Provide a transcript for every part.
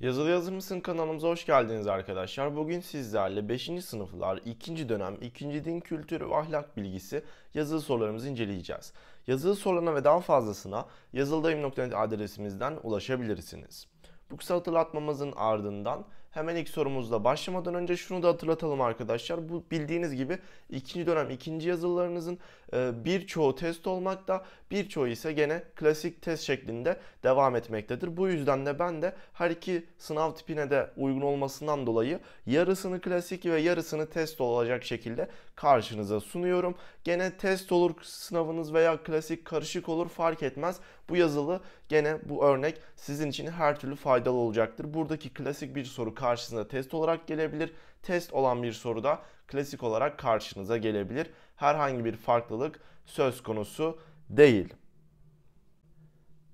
Yazılı Yazır mısın kanalımıza hoş geldiniz arkadaşlar. Bugün sizlerle 5. sınıflar 2. dönem 2. din kültürü ve ahlak bilgisi yazılı sorularımızı inceleyeceğiz. Yazılı sorularına ve daha fazlasına yazıldayım.net adresimizden ulaşabilirsiniz. Bu kısa hatırlatmamızın ardından Hemen ilk sorumuzla başlamadan önce şunu da hatırlatalım arkadaşlar. Bu bildiğiniz gibi ikinci dönem ikinci yazılarınızın e, birçoğu test olmakta, birçoğu ise gene klasik test şeklinde devam etmektedir. Bu yüzden de ben de her iki sınav tipine de uygun olmasından dolayı yarısını klasik ve yarısını test olacak şekilde karşınıza sunuyorum. Gene test olur sınavınız veya klasik karışık olur fark etmez. Bu yazılı gene bu örnek sizin için her türlü faydalı olacaktır. Buradaki klasik bir soru karşısında test olarak gelebilir. Test olan bir soru da klasik olarak karşınıza gelebilir. Herhangi bir farklılık söz konusu değil.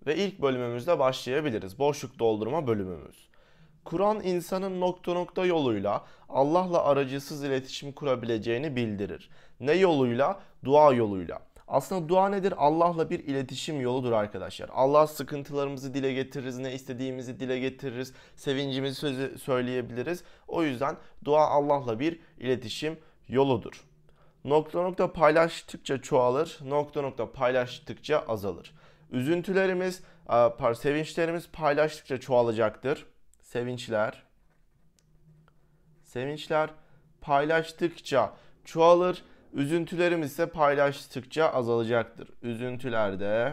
Ve ilk bölümümüzde başlayabiliriz. Boşluk doldurma bölümümüz. Kur'an insanın nokta nokta yoluyla Allah'la aracısız iletişim kurabileceğini bildirir. Ne yoluyla? Dua yoluyla. Aslında dua nedir? Allah'la bir iletişim yoludur arkadaşlar. Allah sıkıntılarımızı dile getiririz, ne istediğimizi dile getiririz, sevincimizi sözü söyleyebiliriz. O yüzden dua Allah'la bir iletişim yoludur. Nokta nokta paylaştıkça çoğalır, nokta nokta paylaştıkça azalır. Üzüntülerimiz, sevinçlerimiz paylaştıkça çoğalacaktır. Sevinçler, sevinçler paylaştıkça çoğalır Üzüntülerimiz ise paylaştıkça azalacaktır. Üzüntüler de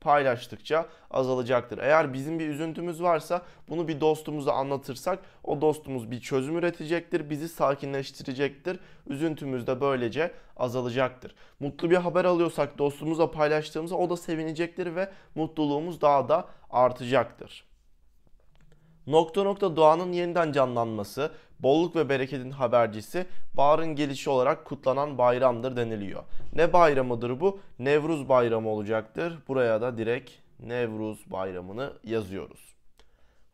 paylaştıkça azalacaktır. Eğer bizim bir üzüntümüz varsa bunu bir dostumuza anlatırsak o dostumuz bir çözüm üretecektir, bizi sakinleştirecektir. Üzüntümüz de böylece azalacaktır. Mutlu bir haber alıyorsak dostumuza paylaştığımızda o da sevinecektir ve mutluluğumuz daha da artacaktır. Nokta nokta doğanın yeniden canlanması, bolluk ve bereketin habercisi, baharın gelişi olarak kutlanan bayramdır deniliyor. Ne bayramıdır bu? Nevruz bayramı olacaktır. Buraya da direkt Nevruz bayramını yazıyoruz.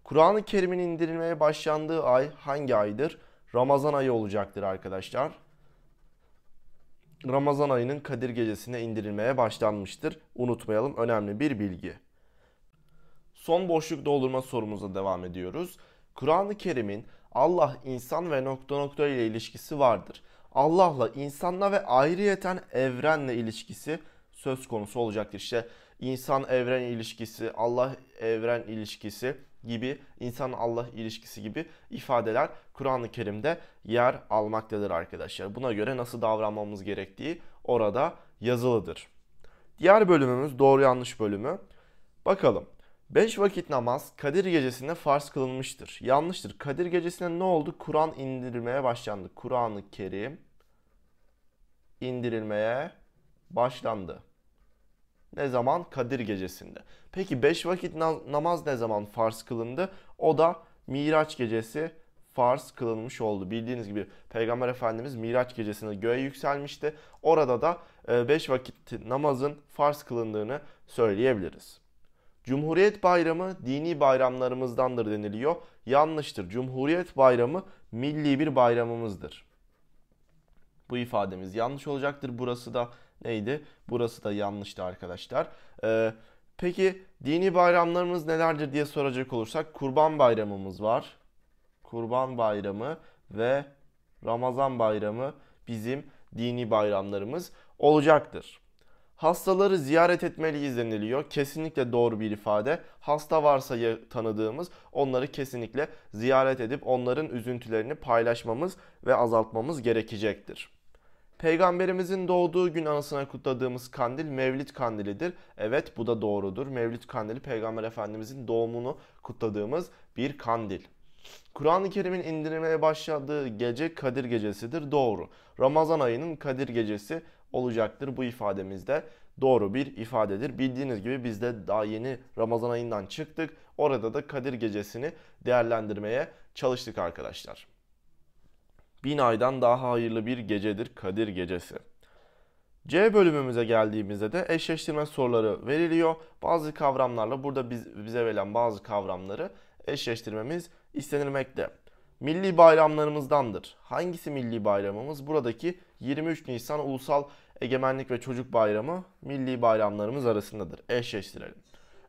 Kur'an-ı Kerim'in indirilmeye başlandığı ay hangi aydır? Ramazan ayı olacaktır arkadaşlar. Ramazan ayının Kadir gecesine indirilmeye başlanmıştır. Unutmayalım önemli bir bilgi. Son boşluk doldurma sorumuza devam ediyoruz. Kur'an-ı Kerim'in Allah insan ve nokta nokta ile ilişkisi vardır. Allah'la insanla ve ayrıyeten evrenle ilişkisi söz konusu olacaktır. İşte insan evren ilişkisi, Allah evren ilişkisi gibi, insan Allah ilişkisi gibi ifadeler Kur'an-ı Kerim'de yer almaktadır arkadaşlar. Buna göre nasıl davranmamız gerektiği orada yazılıdır. Diğer bölümümüz doğru yanlış bölümü. Bakalım Beş vakit namaz Kadir gecesinde farz kılınmıştır. Yanlıştır. Kadir gecesinde ne oldu? Kur'an indirilmeye başlandı. Kur'an-ı Kerim indirilmeye başlandı. Ne zaman? Kadir gecesinde. Peki 5 vakit namaz ne zaman farz kılındı? O da Miraç gecesi farz kılınmış oldu. Bildiğiniz gibi Peygamber Efendimiz Miraç gecesinde göğe yükselmişti. Orada da 5 e, vakit namazın farz kılındığını söyleyebiliriz. Cumhuriyet Bayramı dini bayramlarımızdandır deniliyor. Yanlıştır. Cumhuriyet Bayramı milli bir bayramımızdır. Bu ifademiz yanlış olacaktır. Burası da neydi? Burası da yanlıştı arkadaşlar. Ee, peki dini bayramlarımız nelerdir diye soracak olursak Kurban Bayramımız var. Kurban Bayramı ve Ramazan Bayramı bizim dini bayramlarımız olacaktır. Hastaları ziyaret etmeliyiz deniliyor. Kesinlikle doğru bir ifade. Hasta varsa tanıdığımız onları kesinlikle ziyaret edip onların üzüntülerini paylaşmamız ve azaltmamız gerekecektir. Peygamberimizin doğduğu gün anısına kutladığımız kandil Mevlid kandilidir. Evet bu da doğrudur. Mevlid kandili Peygamber Efendimizin doğumunu kutladığımız bir kandil. Kur'an-ı Kerim'in indirilmeye başladığı gece Kadir gecesidir. Doğru. Ramazan ayının Kadir gecesi olacaktır. Bu ifademizde doğru bir ifadedir. Bildiğiniz gibi biz de daha yeni Ramazan ayından çıktık. Orada da Kadir Gecesi'ni değerlendirmeye çalıştık arkadaşlar. Bin aydan daha hayırlı bir gecedir Kadir Gecesi. C bölümümüze geldiğimizde de eşleştirme soruları veriliyor. Bazı kavramlarla burada biz, bize verilen bazı kavramları eşleştirmemiz istenilmekte milli bayramlarımızdandır. Hangisi milli bayramımız? Buradaki 23 Nisan Ulusal Egemenlik ve Çocuk Bayramı milli bayramlarımız arasındadır. Eşleştirelim.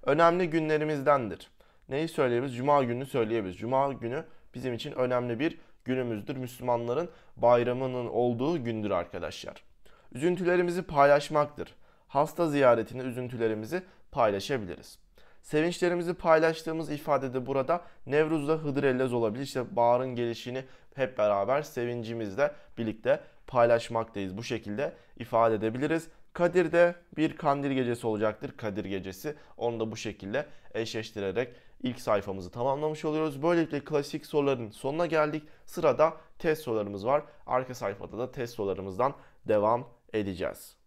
Önemli günlerimizdendir. Neyi söyleyebiliriz? Cuma gününü söyleyebiliriz. Cuma günü bizim için önemli bir günümüzdür. Müslümanların bayramının olduğu gündür arkadaşlar. Üzüntülerimizi paylaşmaktır. Hasta ziyaretini üzüntülerimizi paylaşabiliriz. Sevinçlerimizi paylaştığımız ifadede burada Nevruz'da Hıdrellez olabilir. İşte baharın gelişini hep beraber sevincimizle birlikte paylaşmaktayız. Bu şekilde ifade edebiliriz. Kadir'de bir kandil gecesi olacaktır. Kadir gecesi. Onu da bu şekilde eşleştirerek ilk sayfamızı tamamlamış oluyoruz. Böylelikle klasik soruların sonuna geldik. Sırada test sorularımız var. Arka sayfada da test sorularımızdan devam edeceğiz.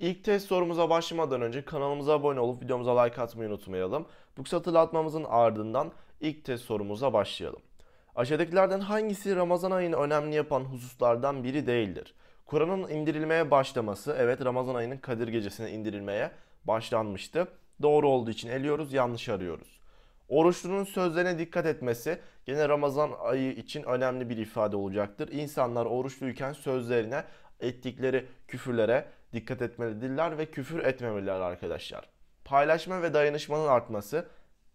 İlk test sorumuza başlamadan önce kanalımıza abone olup videomuza like atmayı unutmayalım. Bu kısa hatırlatmamızın ardından ilk test sorumuza başlayalım. Aşağıdakilerden hangisi Ramazan ayını önemli yapan hususlardan biri değildir? Kur'an'ın indirilmeye başlaması, evet Ramazan ayının Kadir gecesine indirilmeye başlanmıştı. Doğru olduğu için eliyoruz, yanlış arıyoruz. Oruçlunun sözlerine dikkat etmesi gene Ramazan ayı için önemli bir ifade olacaktır. İnsanlar oruçluyken sözlerine, ettikleri küfürlere, dikkat etmelidirler ve küfür etmemeliler arkadaşlar. Paylaşma ve dayanışmanın artması.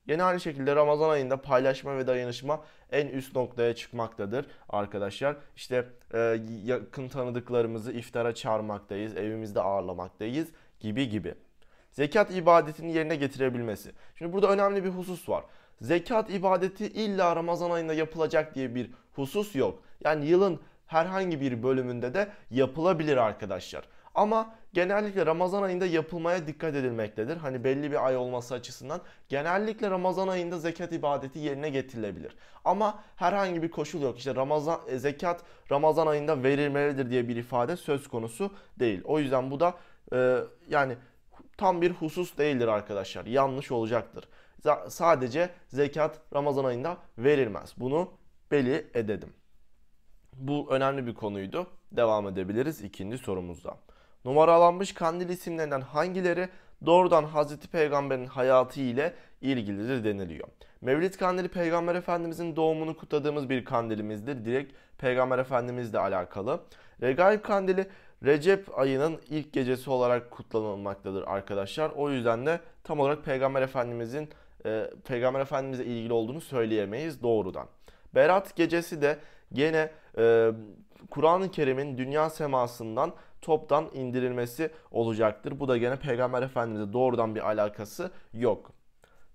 Yine aynı şekilde Ramazan ayında paylaşma ve dayanışma en üst noktaya çıkmaktadır arkadaşlar. İşte e, yakın tanıdıklarımızı iftara çağırmaktayız, evimizde ağırlamaktayız gibi gibi. Zekat ibadetini yerine getirebilmesi. Şimdi burada önemli bir husus var. Zekat ibadeti illa Ramazan ayında yapılacak diye bir husus yok. Yani yılın herhangi bir bölümünde de yapılabilir arkadaşlar. Ama genellikle Ramazan ayında yapılmaya dikkat edilmektedir. Hani belli bir ay olması açısından genellikle Ramazan ayında zekat ibadeti yerine getirilebilir. Ama herhangi bir koşul yok. İşte Ramazan e, zekat Ramazan ayında verilmelidir diye bir ifade söz konusu değil. O yüzden bu da e, yani tam bir husus değildir arkadaşlar. Yanlış olacaktır. Z- sadece zekat Ramazan ayında verilmez. Bunu belli edelim. Bu önemli bir konuydu. Devam edebiliriz ikinci sorumuzla numaralanmış kandil isimlerinden hangileri doğrudan Hazreti Peygamber'in hayatı ile ilgilidir deniliyor. Mevlid kandili Peygamber Efendimizin doğumunu kutladığımız bir kandilimizdir. Direkt Peygamber Efendimizle alakalı. Regaib kandili Recep ayının ilk gecesi olarak kutlanılmaktadır arkadaşlar. O yüzden de tam olarak Peygamber Efendimizin e, Peygamber Efendimizle ilgili olduğunu söyleyemeyiz doğrudan. Berat gecesi de gene e, Kur'an-ı Kerim'in dünya semasından toptan indirilmesi olacaktır. Bu da gene Peygamber Efendimiz'e doğrudan bir alakası yok.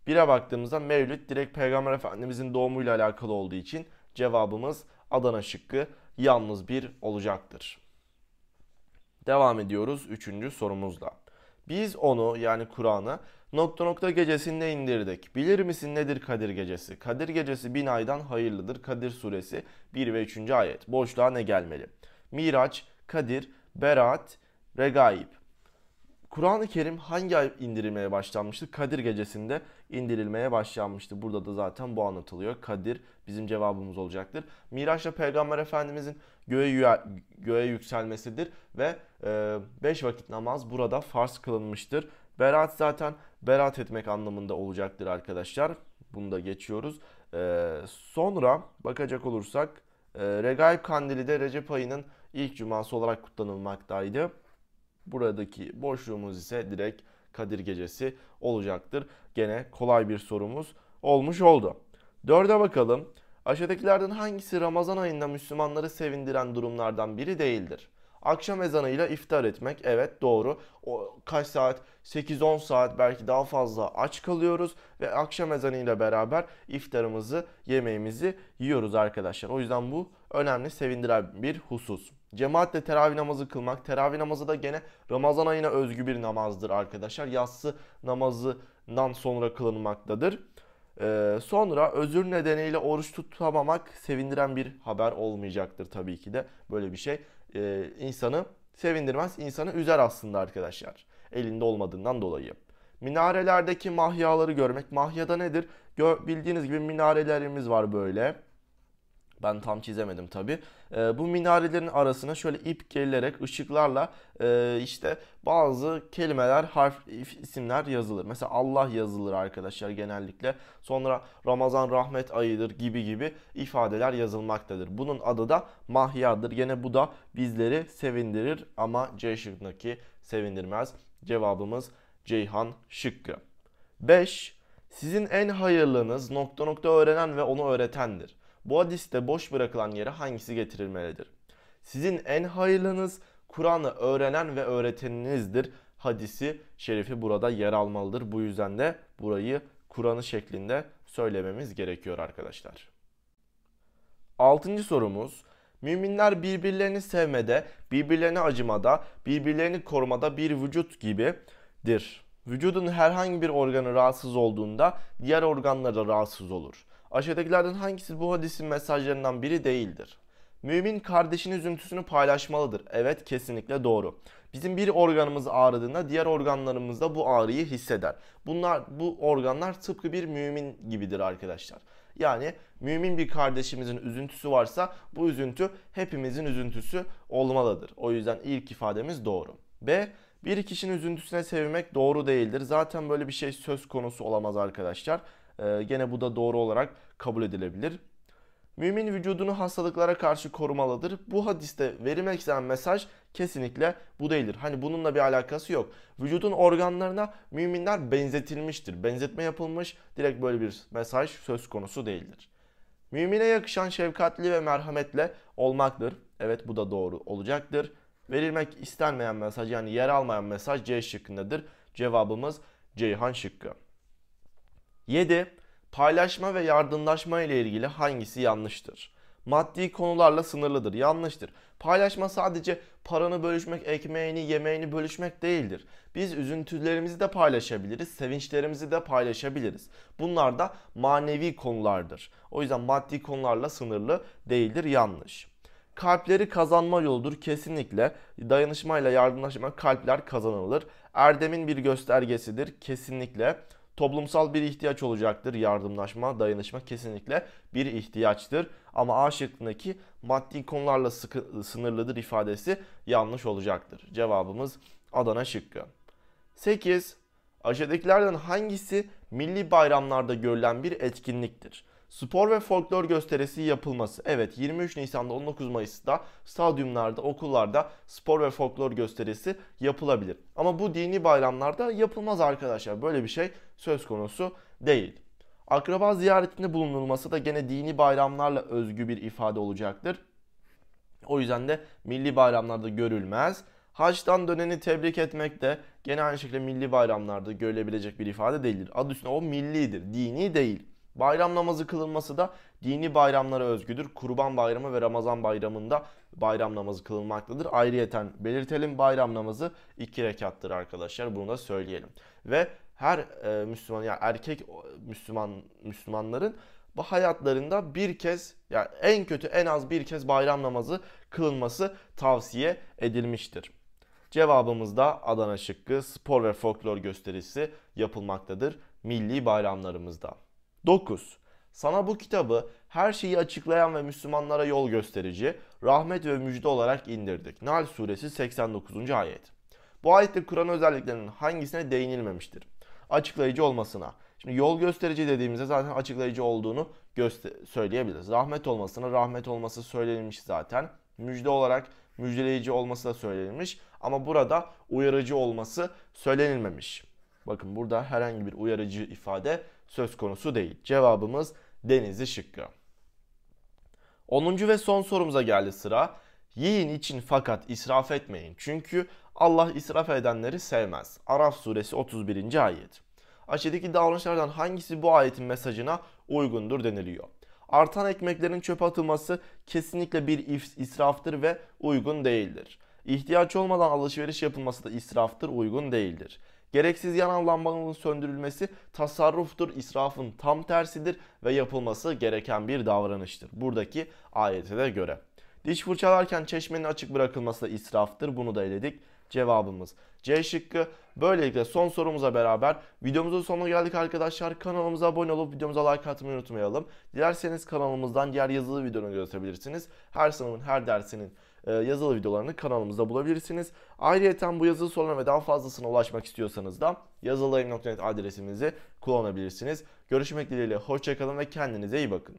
Bire baktığımızda Mevlüt direkt Peygamber Efendimiz'in doğumuyla alakalı olduğu için cevabımız Adana şıkkı yalnız bir olacaktır. Devam ediyoruz 3. sorumuzla. Biz onu yani Kur'an'ı nokta nokta gecesinde indirdik. Bilir misin nedir Kadir gecesi? Kadir gecesi bin aydan hayırlıdır. Kadir suresi 1 ve 3. ayet. Boşluğa ne gelmeli? Miraç, Kadir, Berat, Regaib. Kur'an-ı Kerim hangi ay indirilmeye başlanmıştı? Kadir gecesinde indirilmeye başlanmıştı. Burada da zaten bu anlatılıyor. Kadir bizim cevabımız olacaktır. Miraçla Peygamber Efendimizin göğe, göğe yükselmesidir ve 5 e, vakit namaz burada farz kılınmıştır. Berat zaten berat etmek anlamında olacaktır arkadaşlar. Bunu da geçiyoruz. E, sonra bakacak olursak e, Regaib Kandili de Recep ayının ilk cuması olarak kutlanılmaktaydı. Buradaki boşluğumuz ise direkt Kadir Gecesi olacaktır. Gene kolay bir sorumuz olmuş oldu. Dörde bakalım. Aşağıdakilerden hangisi Ramazan ayında Müslümanları sevindiren durumlardan biri değildir? Akşam ezanıyla iftar etmek evet doğru. O kaç saat 8-10 saat belki daha fazla aç kalıyoruz ve akşam ezanıyla beraber iftarımızı, yemeğimizi yiyoruz arkadaşlar. O yüzden bu önemli, sevindiren bir husus. Cemaatle teravih namazı kılmak. Teravih namazı da gene Ramazan ayına özgü bir namazdır arkadaşlar. Yatsı namazından sonra kılınmaktadır. Ee, sonra özür nedeniyle oruç tutamamak sevindiren bir haber olmayacaktır tabii ki de. Böyle bir şey ee, insanı sevindirmez, insanı üzer aslında arkadaşlar. Elinde olmadığından dolayı. Minarelerdeki mahyaları görmek. Mahyada nedir? Gö bildiğiniz gibi minarelerimiz var böyle ben tam çizemedim tabi. E, ee, bu minarelerin arasına şöyle ip gelerek ışıklarla e, işte bazı kelimeler, harf, isimler yazılır. Mesela Allah yazılır arkadaşlar genellikle. Sonra Ramazan rahmet ayıdır gibi gibi ifadeler yazılmaktadır. Bunun adı da mahyadır. Yine bu da bizleri sevindirir ama C şıkkındaki sevindirmez. Cevabımız Ceyhan şıkkı. 5. Sizin en hayırlınız nokta nokta öğrenen ve onu öğretendir. Bu hadiste boş bırakılan yere hangisi getirilmelidir? Sizin en hayırlınız Kur'an'ı öğrenen ve öğreteninizdir hadisi şerifi burada yer almalıdır. Bu yüzden de burayı Kur'an'ı şeklinde söylememiz gerekiyor arkadaşlar. Altıncı sorumuz. Müminler birbirlerini sevmede, birbirlerini acımada, birbirlerini korumada bir vücut gibidir. Vücudun herhangi bir organı rahatsız olduğunda diğer organlar rahatsız olur. Aşağıdakilerden hangisi bu hadisin mesajlarından biri değildir? Mümin kardeşinin üzüntüsünü paylaşmalıdır. Evet kesinlikle doğru. Bizim bir organımız ağrıdığında diğer organlarımız da bu ağrıyı hisseder. Bunlar bu organlar tıpkı bir mümin gibidir arkadaşlar. Yani mümin bir kardeşimizin üzüntüsü varsa bu üzüntü hepimizin üzüntüsü olmalıdır. O yüzden ilk ifademiz doğru. B. Bir kişinin üzüntüsüne sevmek doğru değildir. Zaten böyle bir şey söz konusu olamaz arkadaşlar. E, gene bu da doğru olarak kabul edilebilir. Mümin vücudunu hastalıklara karşı korumalıdır. Bu hadiste verilmek istenen mesaj kesinlikle bu değildir. Hani bununla bir alakası yok. Vücudun organlarına müminler benzetilmiştir. Benzetme yapılmış direkt böyle bir mesaj söz konusu değildir. Mümine yakışan şefkatli ve merhametle olmaktır. Evet bu da doğru olacaktır. Verilmek istenmeyen mesaj yani yer almayan mesaj C şıkkındadır. Cevabımız Ceyhan şıkkı. 7. Paylaşma ve yardımlaşma ile ilgili hangisi yanlıştır? Maddi konularla sınırlıdır. Yanlıştır. Paylaşma sadece paranı bölüşmek, ekmeğini, yemeğini bölüşmek değildir. Biz üzüntülerimizi de paylaşabiliriz, sevinçlerimizi de paylaşabiliriz. Bunlar da manevi konulardır. O yüzden maddi konularla sınırlı değildir. Yanlış. Kalpleri kazanma yoldur. kesinlikle. Dayanışmayla yardımlaşma kalpler kazanılır. Erdemin bir göstergesidir kesinlikle. Toplumsal bir ihtiyaç olacaktır. Yardımlaşma, dayanışma kesinlikle bir ihtiyaçtır. Ama A şıkkındaki maddi konularla sıkı, sınırlıdır ifadesi yanlış olacaktır. Cevabımız Adana şıkkı. 8. Aşağıdakilerden hangisi milli bayramlarda görülen bir etkinliktir? Spor ve folklor gösterisi yapılması. Evet 23 Nisan'da 19 Mayıs'ta stadyumlarda, okullarda spor ve folklor gösterisi yapılabilir. Ama bu dini bayramlarda yapılmaz arkadaşlar. Böyle bir şey söz konusu değil. Akraba ziyaretinde bulunulması da gene dini bayramlarla özgü bir ifade olacaktır. O yüzden de milli bayramlarda görülmez. Haçtan döneni tebrik etmek de gene aynı şekilde milli bayramlarda görülebilecek bir ifade değildir. Adı üstüne o millidir, dini değil. Bayram namazı kılınması da dini bayramlara özgüdür. Kurban bayramı ve Ramazan bayramında bayram namazı kılınmaktadır. Ayrıyeten belirtelim bayram namazı iki rekattır arkadaşlar. Bunu da söyleyelim. Ve her e, Müslüman yani erkek Müslüman Müslümanların bu hayatlarında bir kez yani en kötü en az bir kez bayram namazı kılınması tavsiye edilmiştir. Cevabımız da Adana şıkkı spor ve folklor gösterisi yapılmaktadır milli bayramlarımızda. 9. Sana bu kitabı her şeyi açıklayan ve Müslümanlara yol gösterici, rahmet ve müjde olarak indirdik. Nahl suresi 89. ayet. Bu ayette Kur'an özelliklerinin hangisine değinilmemiştir? Açıklayıcı olmasına. Şimdi yol gösterici dediğimizde zaten açıklayıcı olduğunu söyleyebiliriz. Rahmet olmasına, rahmet olması söylenilmiş zaten. Müjde olarak müjdeleyici olması da söylenilmiş. Ama burada uyarıcı olması söylenilmemiş. Bakın burada herhangi bir uyarıcı ifade söz konusu değil. Cevabımız denizi şıkkı. 10. ve son sorumuza geldi sıra. Yiyin için fakat israf etmeyin. Çünkü Allah israf edenleri sevmez. Araf suresi 31. ayet. Aşağıdaki davranışlardan hangisi bu ayetin mesajına uygundur deniliyor. Artan ekmeklerin çöp atılması kesinlikle bir israftır ve uygun değildir. İhtiyaç olmadan alışveriş yapılması da israftır, uygun değildir. Gereksiz yanan lambanın söndürülmesi tasarruftur, israfın tam tersidir ve yapılması gereken bir davranıştır. Buradaki ayete de göre. Diş fırçalarken çeşmenin açık bırakılması da israftır. Bunu da eledik. Cevabımız C şıkkı. Böylelikle son sorumuza beraber videomuzun sonuna geldik arkadaşlar. Kanalımıza abone olup videomuza like atmayı unutmayalım. Dilerseniz kanalımızdan diğer yazılı videonu gösterebilirsiniz. Her sınavın, her dersinin e, yazılı videolarını kanalımızda bulabilirsiniz. Ayrıca bu yazılı sorulara ve daha fazlasına ulaşmak istiyorsanız da yazılayım.net adresimizi kullanabilirsiniz. Görüşmek dileğiyle hoşçakalın ve kendinize iyi bakın.